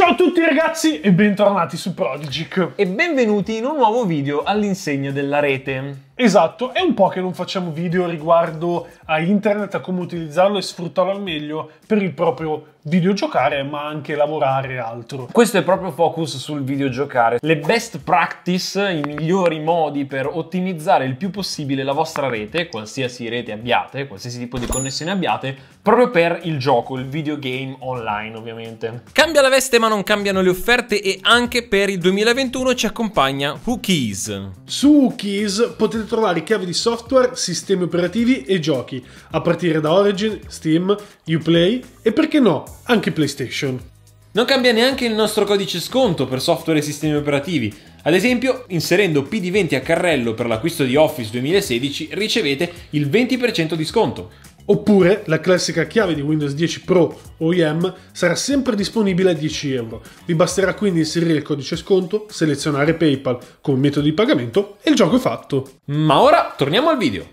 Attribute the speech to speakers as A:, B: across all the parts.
A: Ciao a tutti ragazzi e bentornati su Prodigic e benvenuti in un nuovo video all'insegna della rete. Esatto, è un po' che non facciamo video riguardo a internet, a come utilizzarlo e sfruttarlo al meglio per il proprio videogiocare, ma anche lavorare
B: altro. Questo è proprio focus sul videogiocare. Le best practice, i migliori modi per ottimizzare il più possibile la vostra rete, qualsiasi rete abbiate, qualsiasi tipo di connessione abbiate, proprio per il gioco, il videogame online ovviamente. Cambia la veste ma non cambiano le offerte e anche per il 2021 ci accompagna Hookies.
A: Su Hookies Keys potete trovare chiavi di software, sistemi operativi e giochi, a partire
B: da Origin, Steam, Uplay e perché no, anche PlayStation. Non cambia neanche il nostro codice sconto per software e sistemi operativi. Ad esempio, inserendo PD20 a carrello per l'acquisto di Office 2016 ricevete il 20% di sconto.
A: Oppure la classica chiave di Windows 10 Pro OEM sarà sempre disponibile a 10 euro. Vi basterà quindi inserire il codice sconto, selezionare PayPal come metodo di pagamento
B: e il gioco è fatto. Ma ora torniamo al video.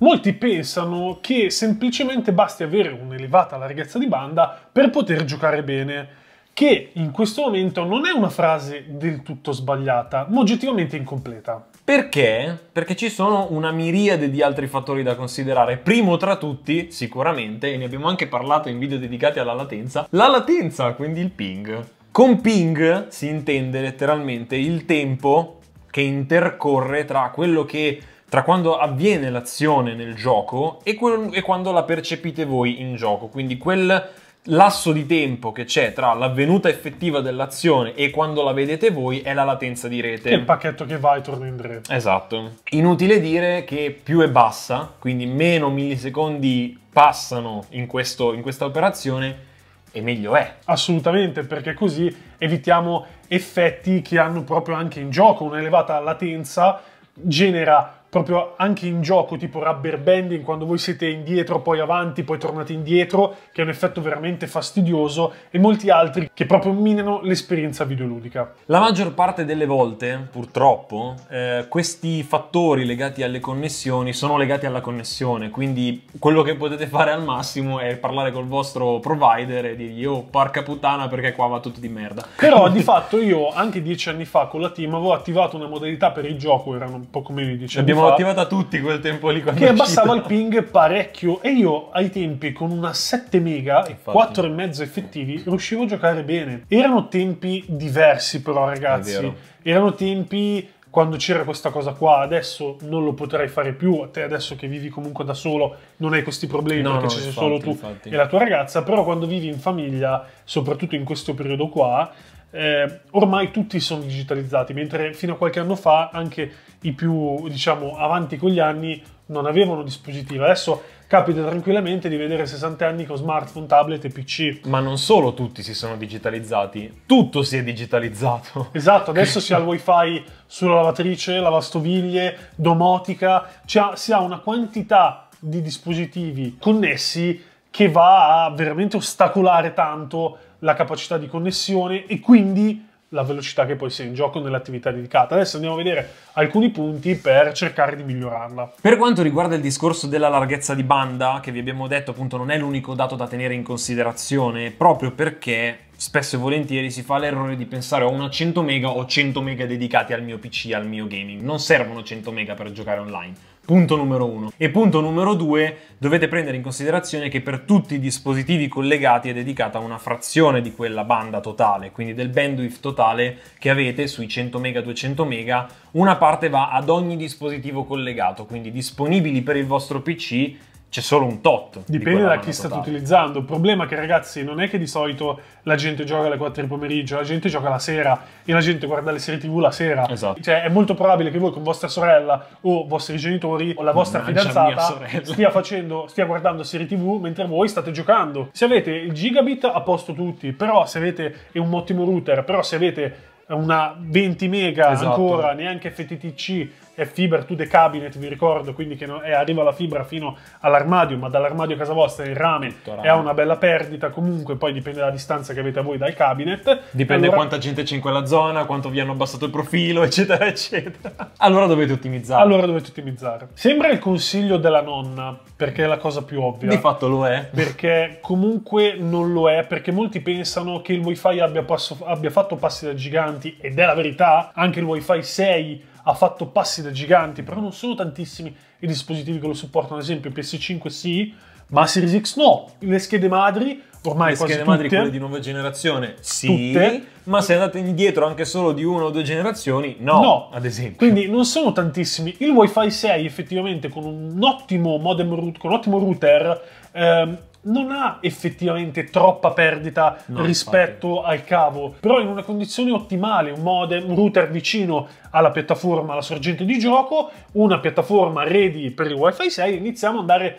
A: Molti pensano che semplicemente basti avere un'elevata larghezza di banda per poter giocare bene, che in questo momento non è una frase del tutto sbagliata, ma oggettivamente incompleta.
B: Perché? Perché ci sono una miriade di altri fattori da considerare. Primo tra tutti, sicuramente, e ne abbiamo anche parlato in video dedicati alla latenza, la latenza, quindi il ping. Con ping si intende letteralmente il tempo che intercorre tra quello che tra quando avviene l'azione nel gioco e, quel, e quando la percepite voi in gioco, quindi quel L'asso di tempo che c'è tra l'avvenuta effettiva dell'azione e quando la vedete voi è la latenza di rete. il pacchetto che va e
A: torna in rete.
B: Esatto. Inutile dire che più è bassa, quindi meno millisecondi passano in, questo, in questa operazione, e meglio è. Assolutamente,
A: perché così evitiamo effetti che
B: hanno proprio anche in gioco un'elevata
A: latenza, genera proprio anche in gioco tipo rubber banding, quando voi siete indietro, poi avanti, poi tornate indietro, che è un effetto veramente fastidioso, e molti altri che proprio minano l'esperienza videoludica.
B: La maggior parte delle volte, purtroppo, eh, questi fattori legati alle connessioni sono legati alla connessione, quindi quello che potete fare al massimo è parlare col vostro provider e dirgli oh parca puttana perché qua va tutto di merda. Però di fatto io anche dieci anni fa con la team avevo attivato una modalità per
A: il gioco, erano poco meno di dieci anni fa. motivata
B: tutti quel tempo lì. Che abbassava il
A: ping parecchio. E io ai tempi con una 7 mega e 4,5 effettivi riuscivo a giocare bene. Erano tempi diversi però ragazzi. Erano tempi quando c'era questa cosa qua, adesso non lo potrei fare più, a te adesso che vivi comunque da solo non hai questi problemi no, perché no, ci sei solo tu infatti. e la tua ragazza, però quando vivi in famiglia, soprattutto in questo periodo qua, eh, ormai tutti sono digitalizzati, mentre fino a qualche anno fa anche i più, diciamo, avanti con gli anni non avevano dispositivi. Adesso capita tranquillamente di vedere 60 anni con smartphone, tablet e PC.
B: Ma non solo tutti si sono
A: digitalizzati, tutto si è digitalizzato. Esatto, adesso si ha il wifi sulla lavatrice, lavastoviglie, domotica, cioè si ha una quantità di dispositivi connessi che va a veramente ostacolare tanto la capacità di connessione e quindi la velocità che poi sia in gioco nell'attività dedicata. Adesso andiamo a vedere alcuni punti per cercare di migliorarla.
B: Per quanto riguarda il discorso della larghezza di banda, che vi abbiamo detto appunto non è l'unico dato da tenere in considerazione, proprio perché spesso e volentieri si fa l'errore di pensare ho una 100 mega o 100 mega dedicati al mio PC, al mio gaming. Non servono 100 mega per giocare online Punto numero uno. E punto numero due, dovete prendere in considerazione che per tutti i dispositivi collegati è dedicata una frazione di quella banda totale, quindi del bandwidth totale che avete sui 100 MB, 200 MB, una parte va ad ogni dispositivo collegato, quindi disponibili per il vostro PC c'è solo un tot. Dipende da chi state utilizzando. Il problema è che, ragazzi, non è che di solito la gente gioca
A: alle 4 di pomeriggio, la gente gioca la sera e la gente guarda le serie TV la sera. Esatto. Cioè, è molto probabile che voi con vostra sorella o vostri genitori o la vostra Mannaggia fidanzata stia, facendo, stia guardando serie TV mentre voi state giocando. Se avete il gigabit, a posto tutti, però se avete un ottimo router, però se avete una 20 mega esatto. ancora, neanche FTTC è fiber to the cabinet, vi ricordo, quindi che è, arriva la fibra fino all'armadio, ma dall'armadio a casa vostra il rame, rame. e ha una bella perdita, comunque poi dipende dalla distanza che avete voi dal
B: cabinet. Dipende allora... quanta gente c'è in quella zona, quanto vi hanno abbassato il profilo, eccetera, eccetera. Allora dovete ottimizzare. Allora
A: dovete ottimizzare. Sembra il consiglio della nonna, perché è la cosa più ovvia. Di
B: fatto lo è.
A: Perché comunque non lo è, perché molti pensano che il wifi abbia, passo, abbia fatto passi da giganti, ed è la verità, anche il wifi 6 ha fatto passi da giganti, però non sono tantissimi i dispositivi che lo supportano, ad esempio PS5 sì, ma Series X no, le schede madri ormai le quasi schede madri tutte, quelle di
B: nuova generazione sì, tutte, ma se andate indietro anche solo di una o due generazioni no, no, ad esempio. Quindi
A: non sono tantissimi. Il Wi-Fi 6 effettivamente con un ottimo modem root, con un ottimo router ehm, non ha effettivamente troppa perdita no, rispetto infatti. al cavo, però in una condizione ottimale, un modem, un router vicino alla piattaforma, alla sorgente di gioco, una piattaforma ready per il WiFi 6, iniziamo ad andare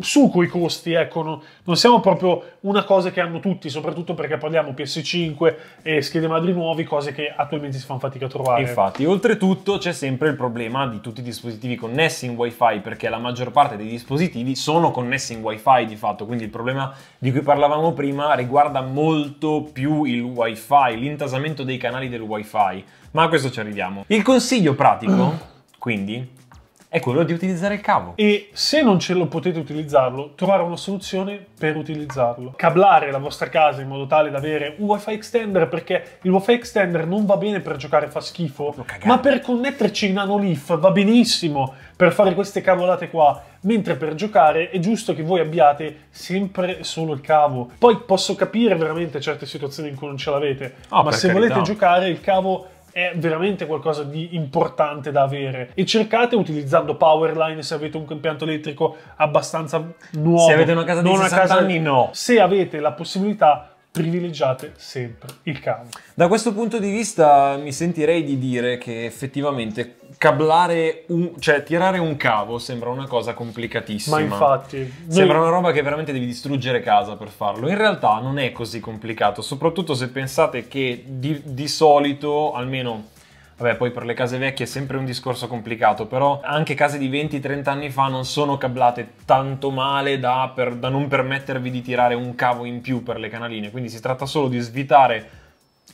A: su coi costi, ecco, non, non, siamo proprio una cosa che hanno tutti, soprattutto perché parliamo PS5 e schede madri nuovi, cose che attualmente si fanno fatica a trovare. Infatti,
B: oltretutto c'è sempre il problema di tutti i dispositivi connessi in wifi, perché la maggior parte dei dispositivi sono connessi in wifi di fatto, quindi il problema di cui parlavamo prima riguarda molto più il wifi, l'intasamento dei canali del wifi, ma a questo ci arriviamo. Il consiglio pratico, quindi, è quello di utilizzare il cavo. E se non ce lo potete utilizzarlo,
A: trovare una soluzione per utilizzarlo. Cablare la vostra casa in modo tale da avere un wifi extender perché il wifi extender non va bene per giocare fa schifo, ma per connetterci in Nanolif va benissimo per fare queste cavolate qua mentre per giocare è giusto che voi abbiate sempre solo il cavo. Poi posso capire veramente certe situazioni in cui non ce l'avete, oh, ma se carità. volete giocare il cavo è veramente qualcosa di importante da avere e cercate utilizzando Powerline se avete un impianto elettrico abbastanza nuovo. Se avete una casa di non 60 casa... anni no. Se avete la possibilità privilegiate sempre il cavo.
B: Da questo punto di vista mi sentirei di dire che effettivamente cablare un, cioè tirare un cavo sembra una cosa complicatissima. Ma infatti, sembra una roba che veramente devi distruggere casa per farlo. In realtà non è così complicato, soprattutto se pensate che di, di solito, almeno Vabbè, poi per le case vecchie è sempre un discorso complicato, però anche case di 20-30 anni fa non sono cablate tanto male da, per, da non permettervi di tirare un cavo in più per le canaline, quindi si tratta solo di svitare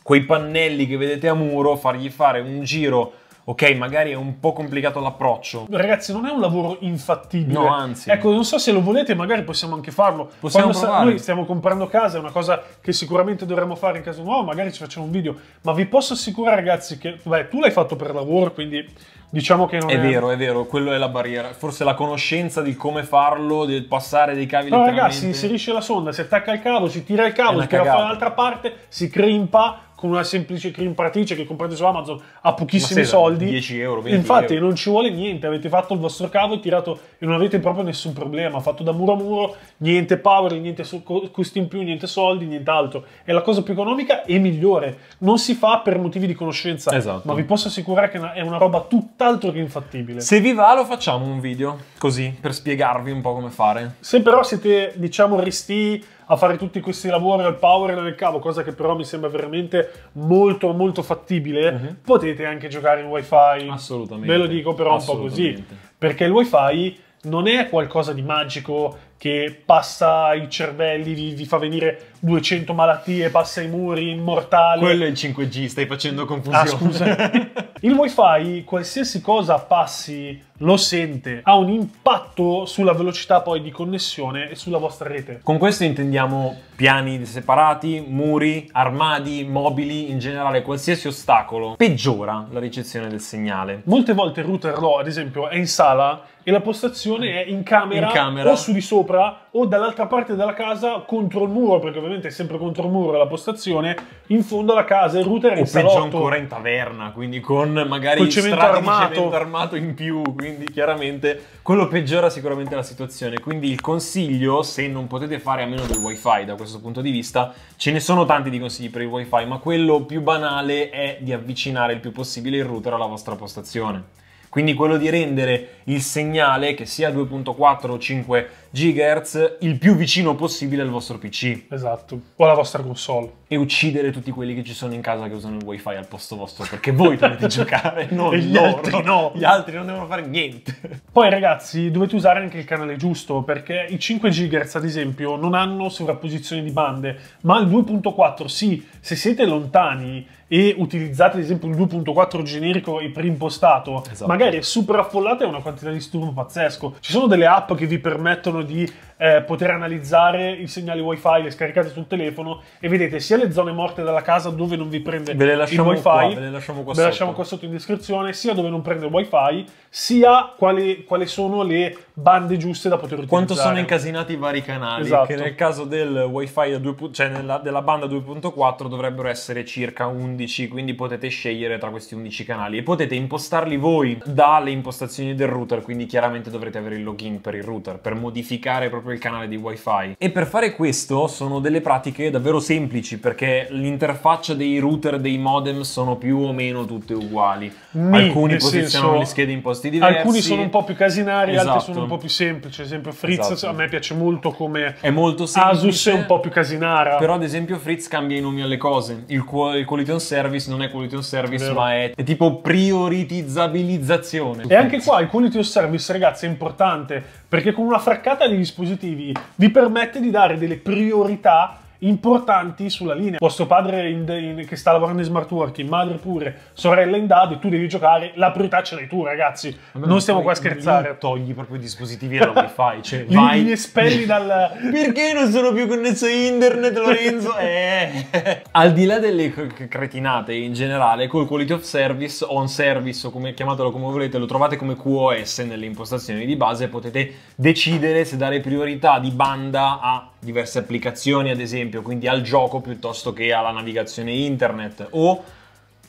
B: quei pannelli che vedete a muro, fargli fare un giro ok, magari è un po' complicato l'approccio.
A: Ragazzi, non è un lavoro infattibile. No, anzi. Ecco, non so se lo volete, magari possiamo anche farlo. Possiamo Quando noi stiamo comprando casa, è una cosa che sicuramente dovremmo fare in caso nuovo, magari ci facciamo un video, ma vi posso assicurare ragazzi che beh, tu l'hai fatto per lavoro, quindi diciamo che non è... È vero,
B: è vero, quello è la barriera. Forse la conoscenza di come farlo, del passare dei cavi Però ragazzi, si
A: inserisce la sonda, si attacca il cavo, si tira il cavo, si tira da un'altra parte, si crimpa, con una semplice cream paratice che comprate su Amazon a pochissimi soldi. 10 euro, 20 Infatti euro. non ci vuole niente, avete fatto il vostro cavo e tirato e non avete proprio nessun problema, fatto da muro a muro, niente power, niente costi in più, niente soldi, nient'altro. È la cosa più economica e migliore. Non si fa per motivi di conoscenza, esatto. ma vi posso assicurare che è una roba tutt'altro che infattibile. Se
B: vi va lo facciamo un video, così, per spiegarvi un po' come fare.
A: Se però siete, diciamo, resti a fare tutti questi lavori al power del cavo, cosa che però mi sembra veramente molto molto fattibile, mm-hmm. potete anche giocare in wifi.
B: Assolutamente.
A: Ve lo dico però un po' così, perché il wifi non è qualcosa di magico che passa i cervelli, vi, vi, fa venire 200 malattie, passa i muri,
B: immortale. Quello è il 5G, stai facendo ah, confusione. Ah, scusa.
A: il wifi, qualsiasi cosa passi lo sente, ha un impatto sulla velocità poi di connessione
B: e sulla vostra rete. Con questo intendiamo piani separati, muri, armadi, mobili, in generale qualsiasi ostacolo peggiora la ricezione del segnale. Molte volte il router RO, ad esempio, è in sala e la postazione è in camera, in camera. o su di sopra
A: o dall'altra parte della casa contro il muro, perché ovviamente è sempre contro il muro la postazione,
B: in fondo alla casa il router è in salotto. O peggio ancora in taverna, quindi con magari con strati di cemento armato in più, quindi quindi chiaramente quello peggiora sicuramente la situazione. Quindi il consiglio, se non potete fare a meno del wifi da questo punto di vista, ce ne sono tanti di consigli per il wifi, ma quello più banale è di avvicinare il più possibile il router alla vostra postazione. Quindi quello di rendere il segnale, che sia 2.4 o 5 GHz il più vicino possibile al vostro PC. Esatto, o alla vostra console. E uccidere tutti quelli che ci sono in casa che usano il wifi al posto vostro, perché voi dovete giocare, non e gli loro. altri no. Gli altri non devono fare niente. Poi ragazzi, dovete usare anche il canale giusto, perché i
A: 5 GHz ad esempio non hanno sovrapposizione di bande, ma il 2.4 sì, se siete lontani e utilizzate ad esempio il 2.4 generico e preimpostato, esatto. magari super affollato e ha una quantità di sturbo pazzesco. Ci sono delle app che vi permettono so die eh, poter analizzare i segnali wifi, le scaricate sul telefono e vedete sia le zone morte dalla casa dove non vi prende ve le il wifi, qua, ve le
B: lasciamo qua, ve sotto. lasciamo
A: qua sotto in descrizione, sia dove non prende il wifi, sia quali, quali sono le bande giuste da poter utilizzare. Quanto sono
B: incasinati i vari canali, esatto. che nel caso del wifi, cioè nella, della banda 2.4 dovrebbero essere circa 11, quindi potete scegliere tra questi 11 canali e potete impostarli voi dalle impostazioni del router, quindi chiaramente dovrete avere il login per il router per modificare proprio quel canale di wifi. E per fare questo sono delle pratiche davvero semplici perché l'interfaccia dei router, dei modem sono più o meno tutte uguali. Mi, alcuni posizionano senso, le schede in posti diversi. Alcuni sono un po'
A: più casinari, esatto. altri sono esatto. un po' più semplici. Ad esempio Fritz esatto. a me piace molto come è molto semplice, Asus è un
B: po' più casinara. Però ad esempio Fritz cambia i nomi alle cose. Il, il quality on service non è quality on service Vero. ma è, è tipo prioritizzazione. E
A: anche qua il quality of service, ragazzi, è importante perché con una fraccata di dispositivi vi permette di dare delle priorità importanti sulla linea. Vostro padre in, in, che sta lavorando in smart working, madre pure, sorella in dadi, tu devi giocare, la priorità ce l'hai tu ragazzi, non, non stiamo qua a scherzare. Togli proprio i dispositivi e non li fai, cioè li, vai. Li espelli
B: dal... Perché non sono più connesso a internet Lorenzo? eh. Al di là delle cretinate in generale, col quality of service, on service o come chiamatelo come volete, lo trovate come QoS nelle impostazioni di base, potete decidere se dare priorità di banda a diverse applicazioni, ad esempio, quindi al gioco piuttosto che alla navigazione internet o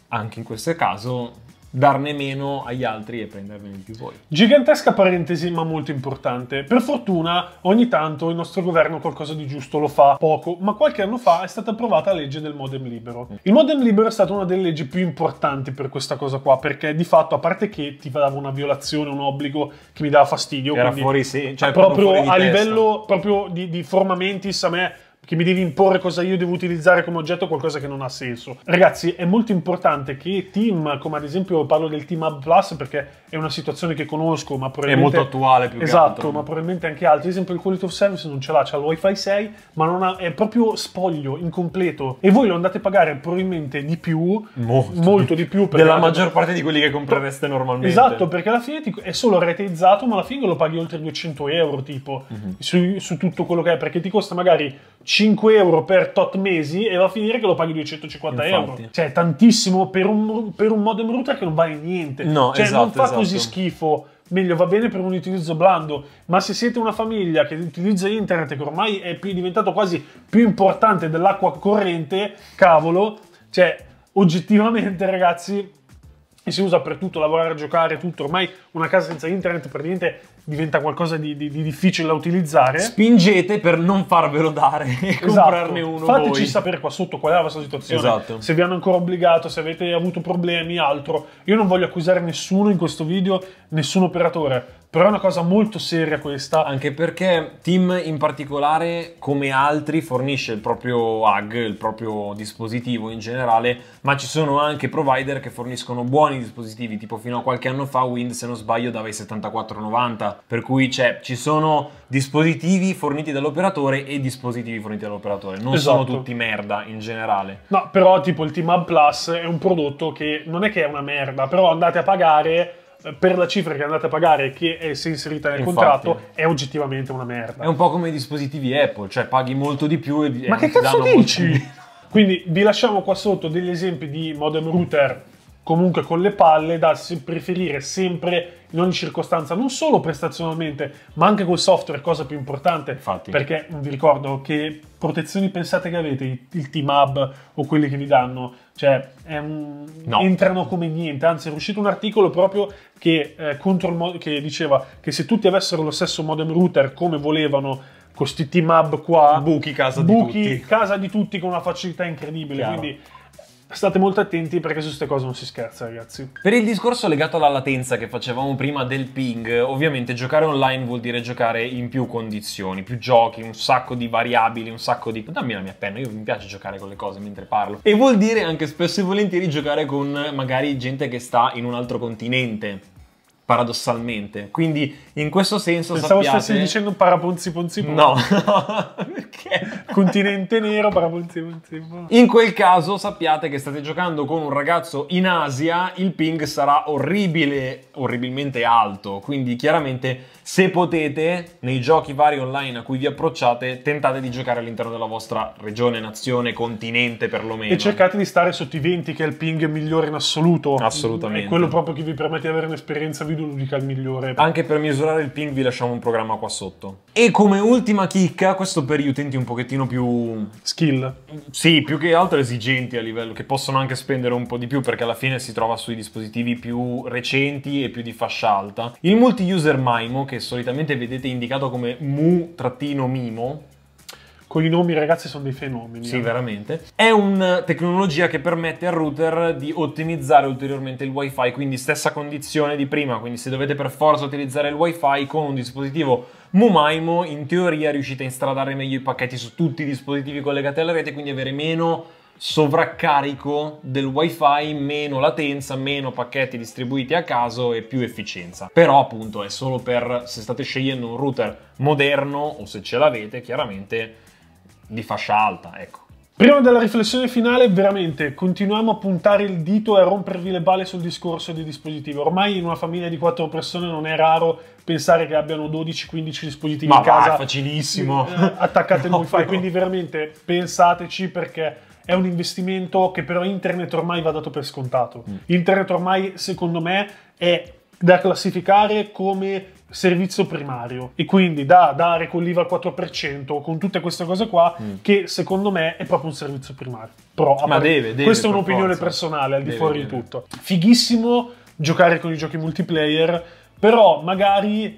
B: anche in questo caso darne meno agli altri e prenderne di più voi. Gigantesca parentesi ma molto importante. Per fortuna ogni
A: tanto il nostro governo qualcosa di giusto lo fa, poco, ma qualche anno fa è stata approvata la legge del modem libero. Il modem libero è stata una delle leggi più importanti per questa cosa qua, perché di fatto a parte che ti dava una violazione, un obbligo che mi dava fastidio, era fuori sì, cioè proprio, proprio fuori a testa. livello proprio di, di formamentis a me che mi devi imporre cosa io devo utilizzare come oggetto, qualcosa che non ha senso. Ragazzi, è molto importante che team, come ad esempio parlo del Team Hub Plus, perché è una situazione che conosco, ma probabilmente... È molto attuale più Esatto, ma probabilmente anche altri. Ad esempio il Quality of Service non ce l'ha, c'ha il Wi-Fi 6, ma non ha, è proprio spoglio, incompleto. E voi lo andate a pagare probabilmente di più, molto, molto di più. Della maggior parte di quelli che
B: comprereste normalmente. Esatto,
A: perché alla fine è solo reteizzato, ma alla fine lo paghi oltre 200 euro, tipo, mm-hmm. su, su tutto quello che è, perché ti costa magari 5 5 euro per tot mesi e va a finire che lo paghi 250 Infatti. euro. Cioè, tantissimo per un, per un modem router che non vale niente. No, cioè, esatto, non fa esatto. così schifo meglio va bene per un utilizzo blando, ma se siete una famiglia che utilizza internet che ormai è più, diventato quasi più importante dell'acqua corrente, cavolo, cioè oggettivamente ragazzi e si usa per tutto, lavorare, giocare, tutto. Ormai una casa senza internet praticamente diventa qualcosa di, di, di difficile da utilizzare. Spingete per non
B: farvelo dare e esatto. comprarne uno. Fateci voi. sapere qua
A: sotto qual è la vostra situazione, esatto. se vi hanno ancora obbligato, se avete avuto problemi, altro. Io non voglio accusare nessuno in questo video, nessun operatore, però è una cosa molto seria questa.
B: Anche perché Tim in particolare, come altri, fornisce il proprio HUG, il proprio dispositivo in generale, ma ci sono anche provider che forniscono buoni buoni dispositivi, tipo fino a qualche anno fa Wind se non sbaglio dava i 74,90, per cui cioè, ci sono dispositivi forniti dall'operatore e dispositivi forniti dall'operatore, non esatto. sono tutti merda in generale. No,
A: però tipo il t Hub Plus è un prodotto che non è che è una merda, però andate a pagare eh, per la cifra che andate a pagare che è, inserita nel Infatti, contratto è oggettivamente una merda.
B: È un po' come i dispositivi Apple, cioè paghi molto di più e Ma che cazzo dici?
A: Quindi vi lasciamo qua sotto degli esempi di modem router comunque con le palle da preferire sempre in ogni circostanza, non solo prestazionalmente, ma anche col software, cosa più importante. Infatti. Perché vi ricordo che protezioni pensate che avete, il team hub o quelli che vi danno, cioè ehm, no. entrano come niente. Anzi, è uscito un articolo proprio che, eh, mod- che diceva che se tutti avessero lo stesso modem router come volevano questi team hub qua, buchi casa buchi di tutti. casa di tutti con una facilità incredibile. Chiaro. Quindi State molto attenti perché su queste cose non si scherza, ragazzi.
B: Per il discorso legato alla latenza che facevamo prima del ping, ovviamente giocare online vuol dire giocare in più condizioni, più giochi, un sacco di variabili, un sacco di... Dammi la mia penna, io mi piace giocare con le cose mentre parlo. E vuol dire anche spesso e volentieri giocare con magari gente che sta in un altro continente paradossalmente. Quindi in questo senso Pensavo sappiate... stessi dicendo
A: paraponzi ponzi ponzi. No, perché? Continente nero, paraponzi ponzi.
B: In quel caso sappiate che state giocando con un ragazzo in Asia, il ping sarà orribile, orribilmente alto. Quindi chiaramente se potete, nei giochi vari online a cui vi approcciate, tentate di giocare all'interno della vostra regione, nazione, continente perlomeno. E cercate
A: di stare sotto i 20 che è il ping migliore in assoluto. Assolutamente. È quello proprio che vi permette di avere un'esperienza
B: video l'unica il migliore. Anche per misurare il ping vi lasciamo un programma qua sotto. E come ultima chicca, questo per gli utenti un pochettino più... Skill. Sì, più che altro esigenti a livello, che possono anche spendere un po' di più perché alla fine si trova sui dispositivi più recenti e più di fascia alta. Il multi-user MIMO, che solitamente vedete indicato come mu-mimo, con i nomi ragazzi sono dei fenomeni. Sì, eh. veramente. È una eh, tecnologia che permette al router di ottimizzare ulteriormente il wifi, quindi stessa condizione di prima, quindi se dovete per forza utilizzare il wifi con un dispositivo Mumaimo, in teoria riuscite a instradare meglio i pacchetti su tutti i dispositivi collegati alla rete, quindi avere meno sovraccarico del wifi, meno latenza, meno pacchetti distribuiti a caso e più efficienza. Però appunto è solo per se state scegliendo un router moderno o se ce l'avete, chiaramente di fascia alta, ecco.
A: Prima della riflessione finale, veramente, continuiamo a puntare il dito e a rompervi le balle sul discorso dei dispositivi. Ormai in una famiglia di quattro persone non è raro pensare che abbiano 12-15 dispositivi Ma in vai, casa. Ma facilissimo! Eh, attaccate no, il wifi, quindi veramente pensateci perché è un investimento che però internet ormai va dato per scontato. Mm. Internet ormai, secondo me, è da classificare come servizio primario e quindi da dare con l'IVA al 4% con tutte queste cose qua mm. che secondo me è proprio un servizio primario. Però, Ma par- deve, deve, questa è un'opinione forza. personale al deve, di fuori deve. di tutto. Fighissimo giocare con i giochi multiplayer, però magari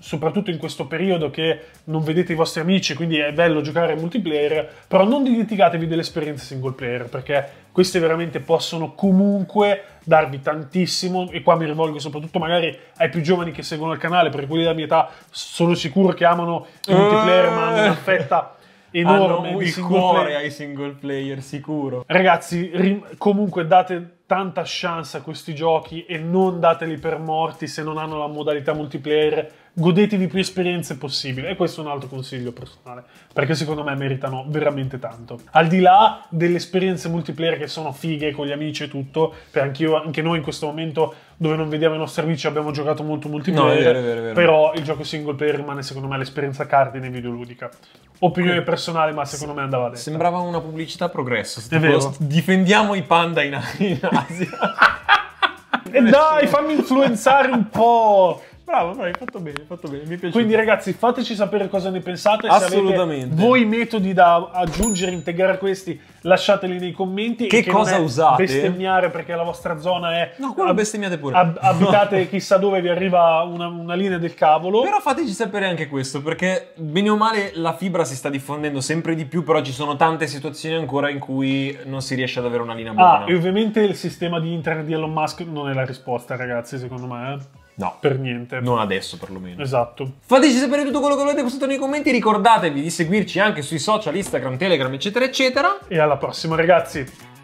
A: soprattutto in questo periodo che non vedete i vostri amici, quindi è bello giocare in multiplayer, però non dimenticatevi delle esperienze single player, perché queste veramente possono comunque darvi tantissimo, e qua mi rivolgo soprattutto magari ai più giovani che seguono il canale, perché quelli della mia età sono sicuro che amano il multiplayer, ma hanno un'affetta eh, enorme di il cuore player.
B: ai single player sicuro. Ragazzi,
A: comunque date tanta chance a questi giochi e non dateli per morti se non hanno la modalità multiplayer godetevi più esperienze possibile e questo è un altro consiglio personale perché secondo me meritano veramente tanto al di là delle esperienze multiplayer che sono fighe con gli amici e tutto perché anche noi in questo momento dove non vediamo i nostri amici abbiamo giocato molto multiplayer no, è vero, è vero, è vero. però il gioco single player rimane secondo me l'esperienza cardine videoludica opinione personale ma secondo me andava detta sembrava una pubblicità progresso È vero.
B: difendiamo i panda in, in Asia
A: e dai fammi influenzare un po' Bravo, bravo, fatto bene, fatto bene, mi piace. Quindi ragazzi, fateci sapere cosa ne pensate, Assolutamente. se voi metodi da aggiungere, integrare questi, lasciateli nei commenti. Che, che cosa usate? Bestemmiare perché la vostra zona è... No, quello ab- bestemmiate pure. Ab- abitate chissà
B: dove, vi arriva una, una linea del cavolo. Però fateci sapere anche questo, perché bene o male la fibra si sta diffondendo sempre di più, però ci sono tante situazioni ancora in cui non si riesce ad avere una linea buona. Ah, e
A: ovviamente il sistema di internet di Elon Musk non è la risposta, ragazzi, secondo me. Eh.
B: No. Per niente. Non adesso, perlomeno. Esatto. Fateci sapere tutto quello che volete qui sotto nei commenti. Ricordatevi di seguirci anche sui social, Instagram, Telegram, eccetera, eccetera. E alla prossima, ragazzi.